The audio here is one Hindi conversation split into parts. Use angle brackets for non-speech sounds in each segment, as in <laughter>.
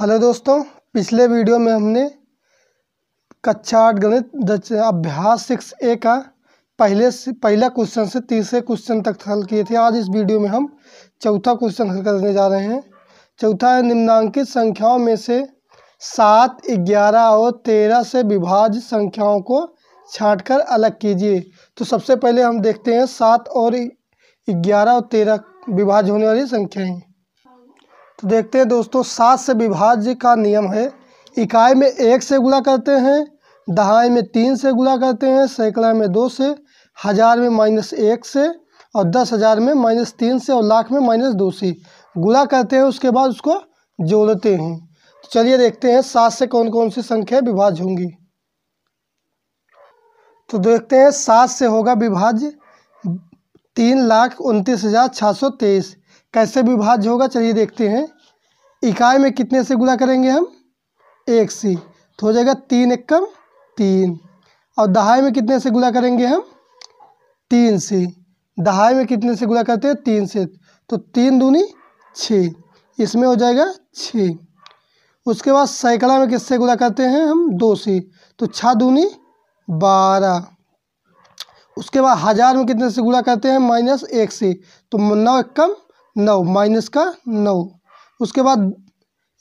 हेलो दोस्तों पिछले वीडियो में हमने कक्षा आठ गणित अभ्यास सिक्स ए का पहले से पहला क्वेश्चन से तीसरे क्वेश्चन तक हल किए थे आज इस वीडियो में हम चौथा क्वेश्चन हल करने जा रहे हैं चौथा है निम्नांकित संख्याओं में से सात ग्यारह और तेरह से विभाज्य संख्याओं को छांटकर अलग कीजिए तो सबसे पहले हम देखते हैं सात और ग्यारह और तेरह विभाज्य होने वाली संख्याएँ तो देखते हैं दोस्तों सात से विभाज्य का नियम है इकाई में एक से गुणा करते हैं दहाई में तीन से गुणा करते हैं सैकड़ा में दो से हज़ार में माइनस एक से और दस हज़ार में माइनस तीन से और लाख में माइनस दो से गुणा करते हैं उसके बाद उसको जोड़ते हैं तो चलिए देखते हैं सात से कौन कौन सी संख्या विभाज्य होंगी तो देखते हैं सात से होगा विभाज्य तीन लाख उनतीस हज़ार छः सौ तेईस कैसे विभाज्य होगा चलिए देखते हैं इकाई में कितने से गुणा करेंगे हम एक से तो हो जाएगा तीन एकम तीन और दहाई में कितने से गुणा करेंगे हम तीन से दहाई में कितने से गुणा करते हैं तीन से तो तीन दूनी छः इसमें हो जाएगा छः उसके बाद सैकड़ा में किससे गुणा करते हैं हम दो से तो छः दूनी बारह उसके बाद हज़ार में कितने से गुणा करते हैं माइनस एक से तो नौ एक कम नौ माइनस का नौ उसके बाद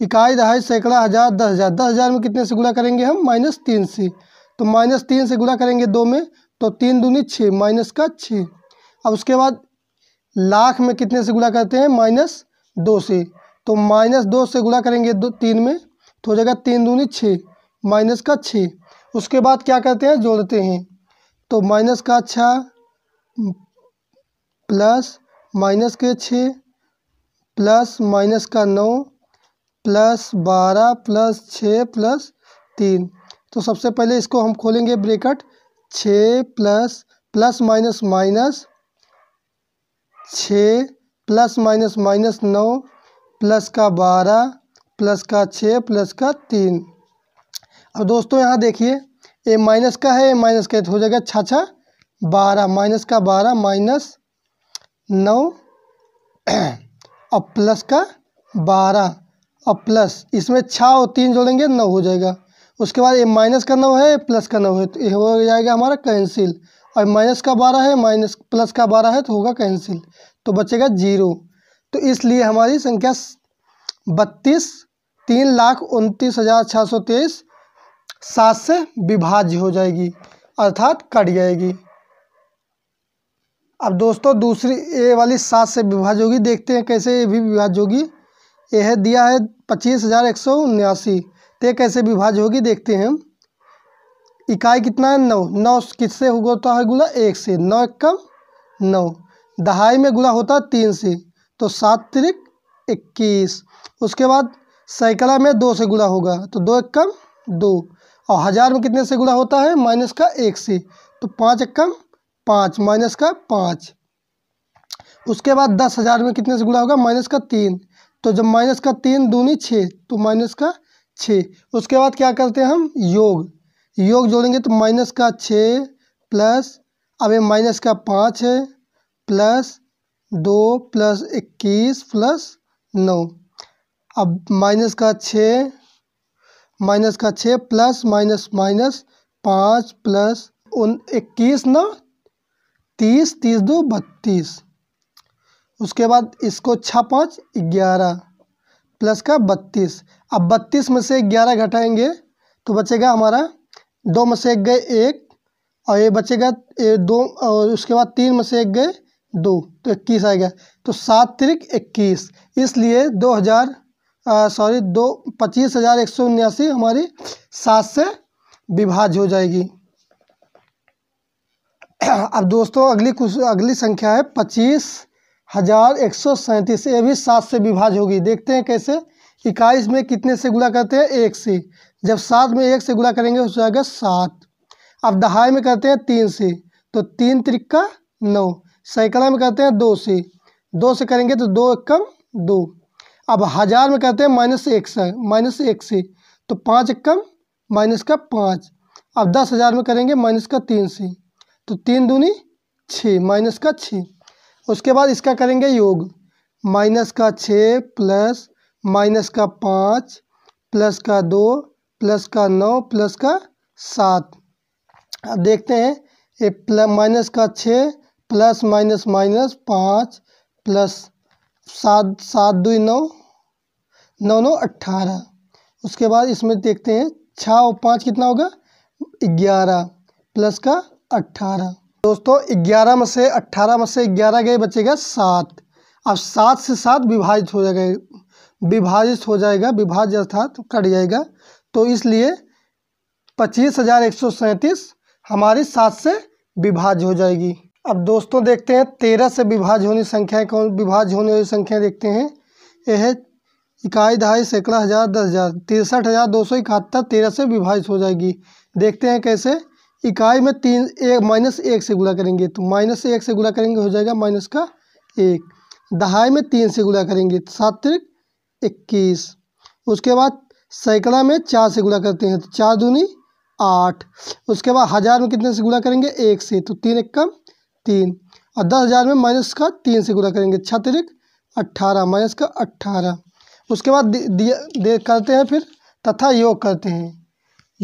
इकाई दहाई सैकड़ा हज़ार दस हज़ार दस हज़ार में कितने से गुणा करेंगे हम माइनस तीन से तो माइनस तीन से गुणा करेंगे दो में तो तीन दूनी छः माइनस का छः अब उसके बाद लाख में कितने से गुणा करते हैं माइनस दो से तो माइनस दो से गुणा करेंगे दो तीन में तो हो जाएगा तीन दूनी छः माइनस का छः उसके बाद क्या करते हैं जोड़ते हैं तो माइनस का छः प्लस माइनस के छः प्लस माइनस का नौ प्लस बारह प्लस छः प्लस तीन तो सबसे पहले इसको हम खोलेंगे ब्रेकट छः प्लस प्लस माइनस माइनस छः प्लस माइनस माइनस नौ प्लस का बारह प्लस का छः प्लस का तीन अब दोस्तों यहाँ देखिए ए माइनस का है ए माइनस का तो हो जाएगा छा छा बारह माइनस का बारह माइनस नौ <clears throat> और प्लस का बारह और प्लस इसमें छः और तीन जोड़ेंगे नौ हो जाएगा उसके बाद ये माइनस का नौ है प्लस का नौ है तो ये हो जाएगा हमारा कैंसिल और माइनस का बारह है माइनस प्लस का बारह है तो होगा कैंसिल तो बचेगा जीरो तो इसलिए हमारी संख्या बत्तीस तीन लाख उनतीस हज़ार छः सौ तेईस सात से विभाज्य हो जाएगी अर्थात कट जाएगी अब दोस्तों दूसरी ए वाली सात से विभाज होगी देखते हैं कैसे ये भी विभाज होगी ये है दिया है पच्चीस हज़ार एक सौ उन्यासी तो कैसे विभाज होगी देखते हैं इकाई कितना है नौ नौ किससे होता है गुला एक से नौ एक कम नौ दहाई में गुला होता है तीन से तो सात तिरक इक्कीस उसके बाद सैकड़ा में दो से गुला होगा तो दो एक कम दो और हज़ार में कितने से गुला होता है माइनस का एक से तो पाँच एक कम पाँच माइनस का पाँच उसके बाद दस हज़ार में कितने से गुणा होगा माइनस का तीन तो जब माइनस का तीन दूनी छः तो माइनस का छः उसके बाद क्या करते हैं हम योग योग जोड़ेंगे तो माइनस का छः प्लस अब ये माइनस का पाँच है प्लस दो प्लस इक्कीस प्लस नौ अब माइनस का छः माइनस का छः प्लस माइनस माइनस पाँच प्लस उन इक्कीस नौ तीस तीस दो बत्तीस उसके बाद इसको छः पाँच ग्यारह प्लस का बत्तीस अब बत्तीस में से ग्यारह घटाएंगे तो बचेगा हमारा दो में से एक गए एक और ये बचेगा ये दो और उसके बाद तीन में से एक गए दो तो इक्कीस आएगा तो सात त्रिक इक्कीस इसलिए दो हज़ार सॉरी दो पच्चीस हज़ार एक सौ उन्यासी हमारी सात से विभाज्य हो जाएगी <clears throat> अब दोस्तों अगली कुछ अगली संख्या है पच्चीस हजार एक सौ सैंतीस ये भी सात से विभाज होगी देखते हैं कैसे इक्कीस में कितने से गुला करते हैं एक से जब सात में एक से गुला करेंगे हो जाएगा सात अब दहाई में करते हैं तीन से तो तीन त्रिक्का नौ सैकड़ा में करते हैं दो से दो से करेंगे तो दो एकम दो अब हज़ार में करते हैं माइनस एक से माइनस एक से तो पाँच कम माइनस का पाँच अब दस हज़ार में करेंगे माइनस का तीन से तो तीन दूनी छः माइनस का छः उसके बाद इसका करेंगे योग माइनस का छः प्लस माइनस का पाँच प्लस का दो प्लस का नौ प्लस का सात अब देखते हैं ये प्लस माइनस का छः प्लस माइनस माइनस पाँच प्लस सात सात दुई नौ नौ नौ अट्ठारह उसके बाद इसमें देखते हैं छः और पाँच कितना होगा ग्यारह प्लस का अट्ठारह दोस्तों ग्यारह में से अट्ठारह में से ग्यारह गए बचेगा सात अब सात से सात विभाजित हो जाएगा विभाजित हो जाएगा विभाज्य अर्थात कट जाएगा तो इसलिए पच्चीस हज़ार एक सौ सैंतीस हमारी सात से विभाज्य हो जाएगी अब दोस्तों देखते हैं तेरह से विभाज्य होने संख्याएं कौन विभाज्य होने वाली संख्या देखते हैं यह है इकाई दहाई सैकड़ा हज़ार दस हज़ार तिरसठ हज़ार दो सौ इकहत्तर तेरह से विभाजित हो जाएगी देखते हैं कैसे इकाई में तीन एक माइनस एक से गुणा करेंगे तो माइनस एक से गुणा करेंगे हो जाएगा माइनस का एक दहाई में तीन से गुणा करेंगे तो सात इक्कीस उसके बाद सैकड़ा में चार से गुणा करते हैं तो चार दूनी आठ उसके बाद हज़ार में कितने से गुणा करेंगे एक से तो तीन एक कम तीन और दस हज़ार में माइनस का तीन से गुणा करेंगे छः तिरक अट्ठारह माइनस का अट्ठारह उसके बाद दिया दे, दे करते हैं फिर तथा योग करते हैं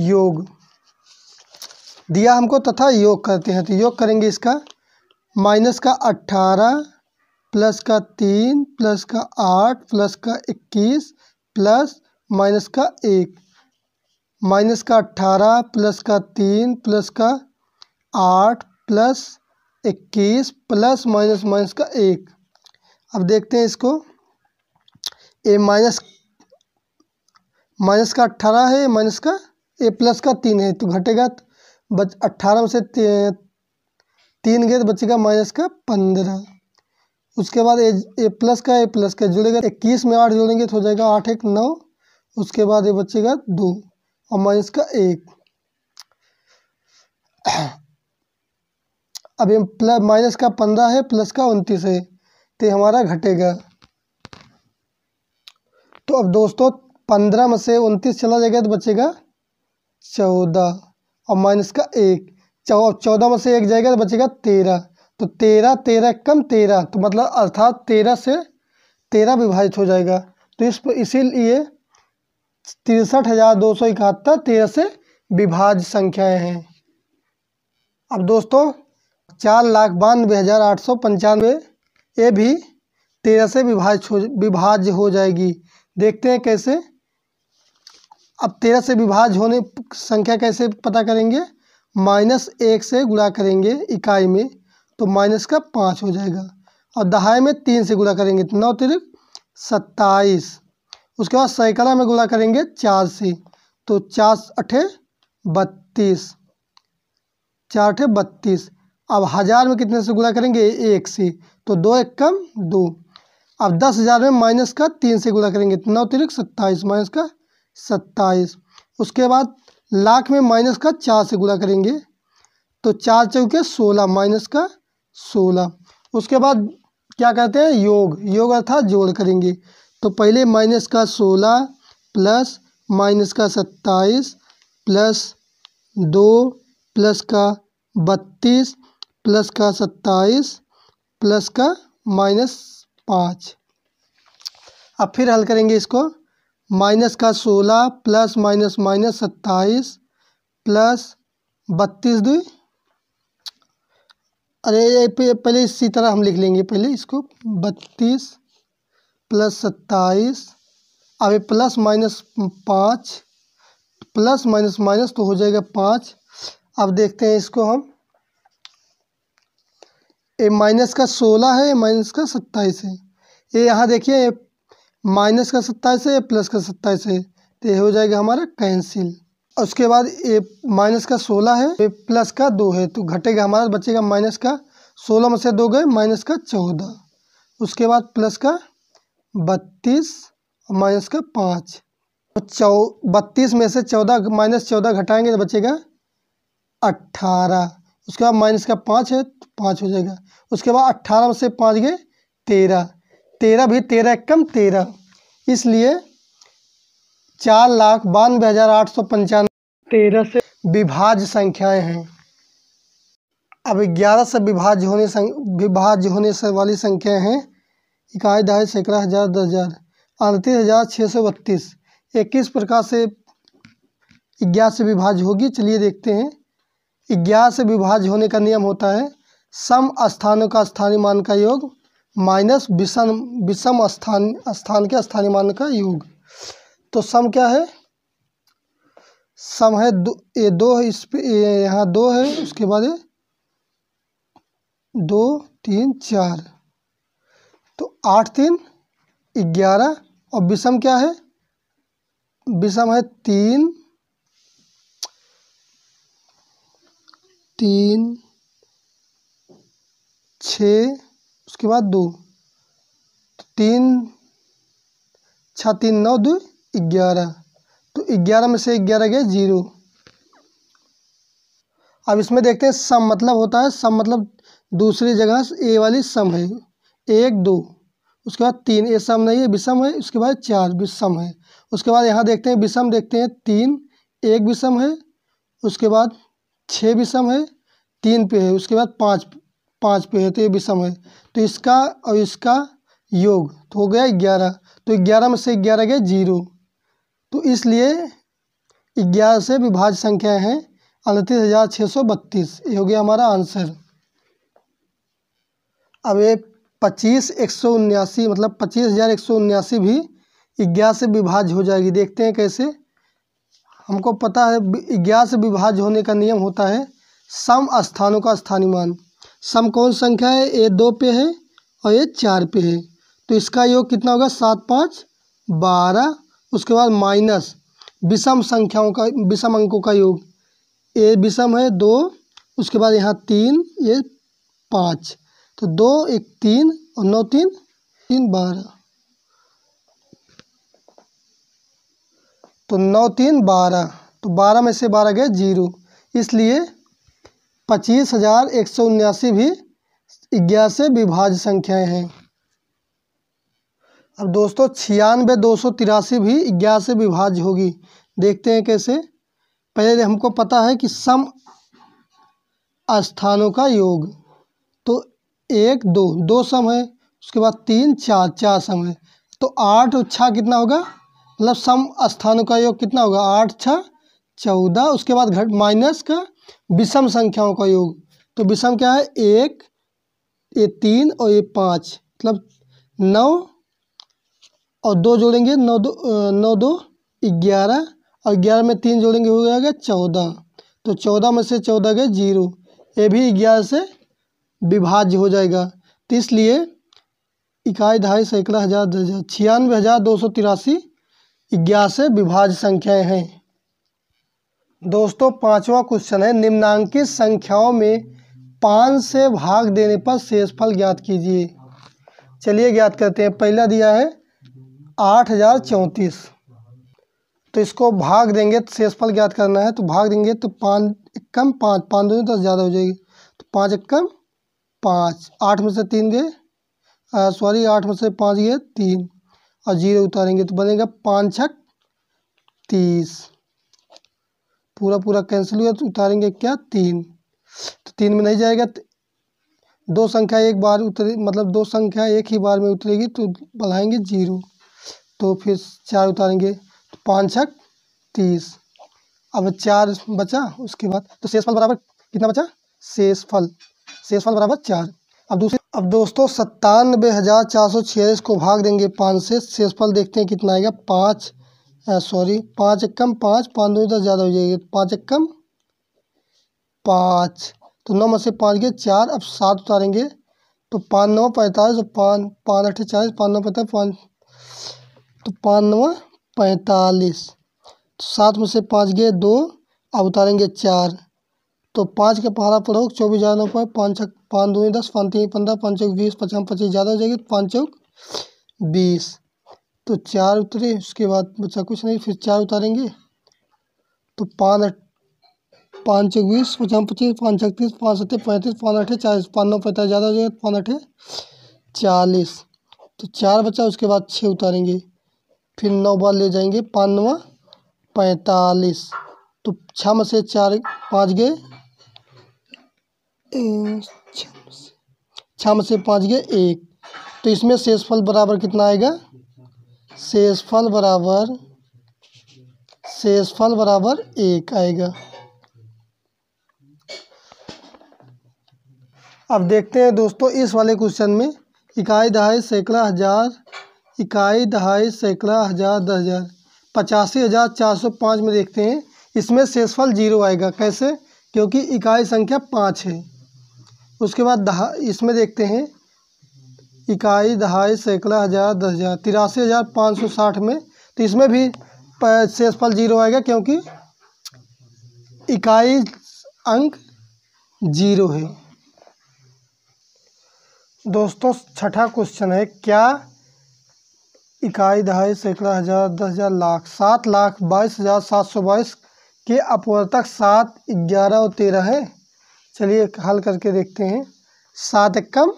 योग दिया हमको तथा योग करते हैं तो योग करेंगे इसका माइनस का अट्ठारह प्लस का तीन प्लस का आठ प्लस का इक्कीस प्लस माइनस का एक माइनस का अट्ठारह प्लस का तीन प्लस का आठ प्लस इक्कीस प्लस माइनस माइनस का एक अब देखते हैं इसको ए माइनस माइनस का अट्ठारह है माइनस का ए प्लस का तीन है तो घटेगा बच अट्ठारह में से तीन गए तो बचेगा माइनस का पंद्रह उसके बाद ए, ए प्लस का ए प्लस का जुड़ेगा इक्कीस में आठ जोड़ेंगे तो हो जाएगा आठ एक नौ उसके बाद ये बचेगा दो और माइनस का एक <clears throat> अब ये प्लस माइनस का पंद्रह है प्लस का उनतीस है तो हमारा घटेगा तो अब दोस्तों पंद्रह में से उनतीस चला जाएगा तो बचेगा चौदह और माइनस का एक चौदह में से एक जाएगा तो बचेगा तेरह तो तेरह तेरह कम तेरह तो मतलब अर्थात तेरह से तेरह विभाजित हो जाएगा तो इस इसीलिए तिरसठ हज़ार दो सौ इकहत्तर तेरह से विभाज्य संख्याएं हैं अब दोस्तों चार लाख बानवे हज़ार आठ सौ पंचानवे ये भी तेरह से विभाज्य हो विभाज्य हो जाएगी देखते हैं कैसे अब तेरह से विभाज होने संख्या कैसे पता करेंगे माइनस एक से गुणा करेंगे इकाई में तो माइनस का पाँच हो जाएगा और दहाई में तीन से गुणा करेंगे तो नौ तिरक सत्ताईस उसके बाद सैकड़ा में गुणा करेंगे चार से तो चार अठे बत्तीस चार अठे बत्तीस अब हज़ार में कितने से गुणा करेंगे एक से तो दो एक कम दो अब दस हज़ार में माइनस का तीन से गुणा करेंगे तो नौ तिरक सत्ताईस माइनस का सत्ताईस उसके बाद लाख में माइनस का चार से गुणा करेंगे तो चार चौके सोलह माइनस का सोलह उसके बाद क्या कहते हैं योग योग अर्थात जोड़ करेंगे तो पहले माइनस का सोलह प्लस माइनस का सत्ताईस प्लस दो प्लस का बत्तीस प्लस का सत्ताईस प्लस का माइनस पाँच अब फिर हल करेंगे इसको माइनस का सोलह प्लस माइनस माइनस सत्ताईस प्लस बत्तीस दुई अरे पहले इसी तरह हम लिख लेंगे पहले इसको बत्तीस प्लस सत्ताईस अब प्लस माइनस पाँच प्लस माइनस माइनस तो हो जाएगा पाँच अब देखते हैं इसको हम ए माइनस का सोलह है माइनस का सत्ताईस है ये यहाँ देखिए माइनस का सत्ताईस है प्लस का सत्ताईस है तो ये हो जाएगा हमारा कैंसिल उसके बाद ए माइनस का सोलह है ए प्लस का दो है तो घटेगा हमारा बचेगा माइनस का सोलह में से दो गए माइनस का चौदह उसके बाद प्लस का बत्तीस और माइनस का पाँच तो चौ बत्तीस में से चौदह माइनस चौदह घटाएंगे तो बचेगा अट्ठारह उसके बाद माइनस का पाँच है तो पाँच हो जाएगा उसके बाद अट्ठारह में से पाँच गए तेरह तेरह भी तेरह कम तेरह इसलिए चार लाख बानवे हज़ार आठ सौ पंचानवे तेरह से विभाज संख्याएं हैं अब ग्यारह से विभाज होने विभाज होने से वाली संख्याएं हैं इकाई दहाई सैकड़ा हज़ार दस हज़ार अड़तीस हज़ार छः सौ बत्तीस इक्कीस प्रकार से ग्यारह से विभाज होगी चलिए देखते हैं ग्यारह से विभाज होने का नियम होता है सम स्थानों का स्थानीय मान का योग माइनस विषम विषम स्थान स्थान के स्थानीय मान का योग तो सम क्या है सम है दो ये दो है इस पे यहाँ दो है उसके बाद है दो तीन चार तो आठ तीन ग्यारह और विषम क्या है विषम है तीन तीन छ उसके बाद दो तो तीन छः तीन नौ दो ग्यारह तो ग्यारह में से ग्यारह गए जीरो अब इसमें देखते हैं सम मतलब होता है सम मतलब दूसरी जगह ए वाली सम है एक दो उसके बाद तीन ए सम नहीं है विषम है उसके बाद चार विषम है उसके बाद यहाँ देखते हैं विषम देखते हैं तीन एक विषम है उसके बाद छः विषम है तीन पे है उसके बाद पाँच पाँच पे है तो ये विषम है तो इसका और इसका योग तो हो गया ग्यारह तो ग्यारह में से ग्यारह गया जीरो तो इसलिए ग्यारह से विभाज संख्या हैं अड़तीस हज़ार छः सौ बत्तीस ये हो गया हमारा आंसर अब ये पच्चीस एक सौ उन्यासी मतलब पच्चीस हज़ार एक सौ उन्यासी भी ग्यारह से विभाज्य हो जाएगी देखते हैं कैसे हमको पता है ग्यारह से विभाज्य होने का नियम होता है सम स्थानों का स्थानीय मान समकोण संख्या है ये दो पे है और ये चार पे है तो इसका योग कितना होगा सात पाँच बारह उसके बाद माइनस विषम संख्याओं का विषम अंकों का योग ये विषम है दो उसके बाद यहाँ तीन ये पाँच तो दो एक तीन और नौ तीन तीन बारह तो नौ तीन बारह तो बारह में से बारह गए जीरो इसलिए पच्चीस हजार एक सौ उन्यासी भी ग्यारह विभाज संख्याएं हैं अब दोस्तों छियानवे दो सौ तिरासी भी ग्यारह विभाज होगी देखते हैं कैसे पहले हमको पता है कि सम स्थानों का योग तो एक दो दो सम है उसके बाद तीन चार चार सम है तो आठ और छः कितना होगा मतलब सम स्थानों का योग कितना होगा आठ छः चौदह उसके बाद घट माइनस का विषम संख्याओं का योग तो विषम क्या है एक ये तीन और ये पाँच मतलब नौ और दो जोड़ेंगे नौ दो नौ दो ग्यारह और ग्यारह में तीन जोड़ेंगे हो जाएगा चौदह तो चौदह में से चौदह गए जीरो ये भी ग्यारह से विभाज्य हो जाएगा तो इसलिए इकाई ढाई सैकड़ा हज़ार छियानवे हज़ार दो सौ तिरासी ग्यारह से विभाज्य संख्याएँ हैं दोस्तों पांचवा क्वेश्चन है निम्नांकित संख्याओं में पाँच से भाग देने पर शेषफल ज्ञात कीजिए चलिए ज्ञात करते हैं पहला दिया है आठ हज़ार चौंतीस तो इसको भाग देंगे तो शेषफल ज्ञात करना है तो भाग देंगे तो पाँच कम पाँच पाँच दो दस ज़्यादा हो जाएगी तो पाँच एक कम पाँच आठ में से तीन गए सॉरी आठ में से पाँच गए तीन और जीरो उतारेंगे तो बनेगा पाँच छक तीस पूरा पूरा कैंसिल हुआ तो उतारेंगे क्या तीन तो तीन में नहीं जाएगा तो दो संख्या एक बार उतरे मतलब दो संख्या एक ही बार में उतरेगी तो बढ़ाएंगे जीरो तो फिर चार उतारेंगे तो पाँच छक तीस अब चार बचा उसके बाद तो शेषफल बराबर कितना बचा शेषफल शेषफल बराबर चार अब दूसरे अब दोस्तों सत्तानबे हज़ार चार सौ छियालीस को भाग देंगे पाँच से शेषफल देखते हैं कितना आएगा पाँच सॉरी पाँच कम पाँच पाँच दो दस तो ज़्यादा हो जाएगी पाँच कम पाँच तो नौ में से पाँच गए चार अब सात उतारेंगे तो पाँच नौ पैंतालीस और तो पाँच पाँच अठे चालीस पाँच नौ पैंतालीस पाँच तो पाँच नौ पैंतालीस तो सात में से पाँच गए दो अब उतारेंगे चार तो पाँच के पहाड़ा पढ़ो हो चौबीस हज़ार नौ पाँच पाँच छः पाँच दो दस पाँच तीन पंद्रह पाँच चौक बीस पचास पच्चीस ज़्यादा हो जाएगी तो पाँच चौक बीस तो चार उतरे उसके बाद बचा कुछ नहीं फिर चार उतारेंगे तो पाँच पाँच बीस पचास पच्चीस पाँच छत्तीस पाँच सत्तर पैंतीस पाँच अठे चालीस पाँच नौ पैंतालीस ज़्यादा हो जाएगा पाँच अठे चालीस तो चार बचा उसके बाद छः उतारेंगे फिर नौ बार ले जाएंगे पाँच नवा पैंतालीस तो छः में से चार पाँच गए छः में से पाँच गए एक तो इसमें शेषफल बराबर कितना आएगा शेषफल बराबर शेषफल बराबर एक आएगा अब देखते हैं दोस्तों इस वाले क्वेश्चन में इकाई दहाई सैकड़ा हज़ार इकाई दहाई सैकड़ा हज़ार दस हज़ार पचासी हज़ार चार सौ पाँच में देखते हैं इसमें शेषफल जीरो आएगा कैसे क्योंकि इकाई संख्या पाँच है उसके बाद दहा इसमें देखते हैं इकाई दहाई सैकड़ा हज़ार दस हज़ार तिरासी हज़ार पाँच सौ साठ में तो इसमें भी शेषफल जीरो आएगा क्योंकि इकाई अंक जीरो है दोस्तों छठा क्वेश्चन है क्या इकाई दहाई सैकड़ा हज़ार दस हज़ार लाख सात लाख बाईस हज़ार सात सौ बाईस के अपवर्तक सात ग्यारह और तेरह है चलिए हल करके देखते हैं सात कम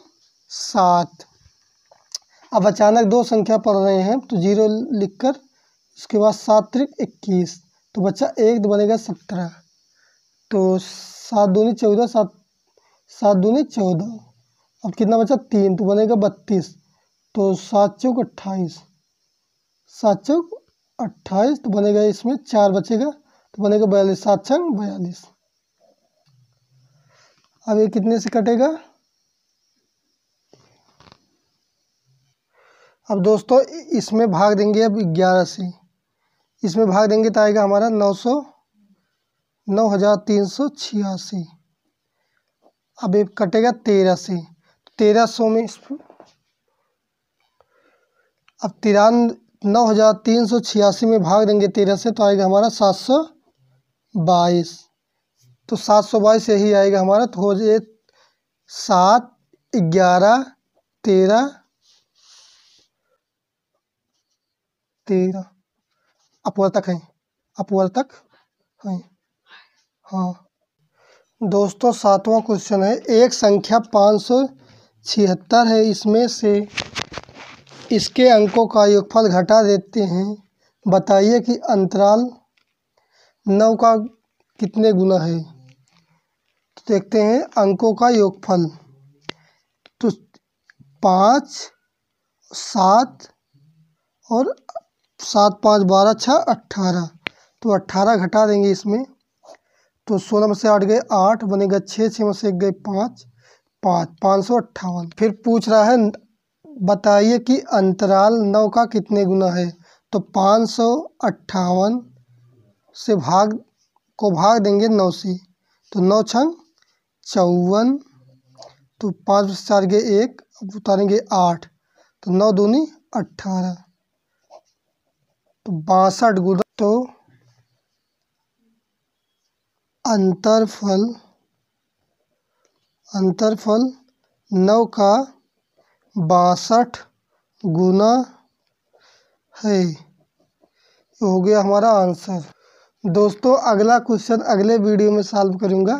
सात अब अचानक दो संख्या पढ़ रहे हैं तो जीरो लिख कर उसके बाद सात त्रिक इक्कीस तो बच्चा एक तो बनेगा सत्रह तो सात दूनी चौदह सात सात दूनी चौदह अब कितना बचा तीन तो बनेगा बत्तीस तो सात चौक अट्ठाईस सात चौक अट्ठाईस तो बनेगा इसमें चार बचेगा तो बनेगा बयालीस सात छंग बयालीस अब ये कितने से कटेगा अब दोस्तों इसमें भाग देंगे अब ग्यारह से इसमें भाग देंगे तो आएगा हमारा नौ सौ नौ हज़ार तीन सौ छियासी अब ये कटेगा तेरह से तेरह सौ में इस अब तिरान नौ हज़ार तीन सौ छियासी में भाग देंगे तेरह से तो आएगा हमारा सात सौ बाईस तो सात सौ बाईस यही आएगा हमारा तो हो जाए सात ग्यारह तेरह तेरह अपवर्तक हैं अपवर्तक है हाँ दोस्तों सातवां क्वेश्चन है एक संख्या पाँच सौ छिहत्तर है इसमें से इसके अंकों का योगफल घटा देते हैं बताइए कि अंतराल नौ का कितने गुना है तो देखते हैं अंकों का योगफल तो पाँच सात और सात पाँच बारह छः अट्ठारह तो अट्ठारह घटा देंगे इसमें तो सोलह में से आठ गए आठ बनेगा छः छः में से एक गए पाँच पाँच पाँच सौ अट्ठावन फिर पूछ रहा है बताइए कि अंतराल नौ का कितने गुना है तो पाँच सौ अट्ठावन से भाग को भाग देंगे नौ से तो नौ छंग चौवन तो पाँच चार गए एक उतारेंगे आठ तो नौ दूनी अट्ठारह तो बासठ गुना तो अंतरफल अंतरफल नौ का बासठ गुना है हो गया हमारा आंसर दोस्तों अगला क्वेश्चन अगले वीडियो में सॉल्व करूंगा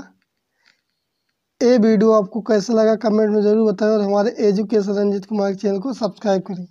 ये वीडियो आपको कैसा लगा कमेंट में ज़रूर बताएं और हमारे एजुकेशन रंजित कुमार चैनल को सब्सक्राइब करें